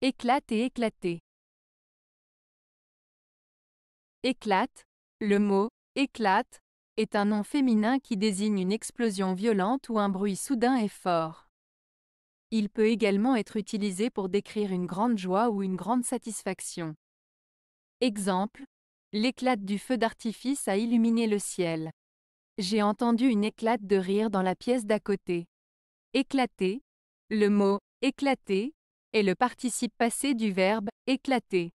Éclate et éclater. Éclate, le mot éclate est un nom féminin qui désigne une explosion violente ou un bruit soudain et fort. Il peut également être utilisé pour décrire une grande joie ou une grande satisfaction. Exemple, l'éclate du feu d'artifice a illuminé le ciel. J'ai entendu une éclate de rire dans la pièce d'à côté. Éclater, le mot éclater est le participe passé du verbe éclater.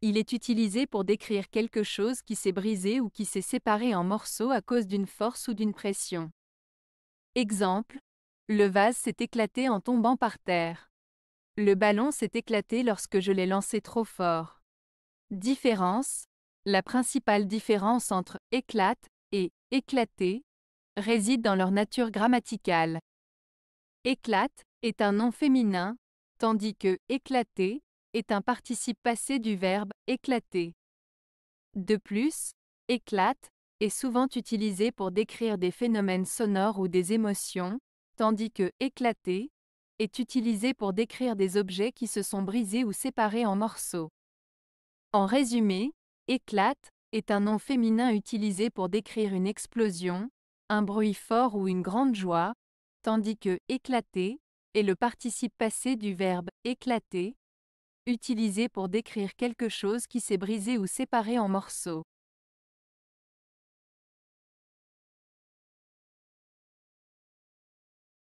Il est utilisé pour décrire quelque chose qui s'est brisé ou qui s'est séparé en morceaux à cause d'une force ou d'une pression. Exemple, le vase s'est éclaté en tombant par terre. Le ballon s'est éclaté lorsque je l'ai lancé trop fort. Différence La principale différence entre éclate et éclater réside dans leur nature grammaticale. Éclate est un nom féminin tandis que éclater est un participe passé du verbe éclater. De plus, éclate est souvent utilisé pour décrire des phénomènes sonores ou des émotions, tandis que éclater est utilisé pour décrire des objets qui se sont brisés ou séparés en morceaux. En résumé, éclate est un nom féminin utilisé pour décrire une explosion, un bruit fort ou une grande joie, tandis que éclater est le participe passé du verbe éclater, utilisé pour décrire quelque chose qui s'est brisé ou séparé en morceaux.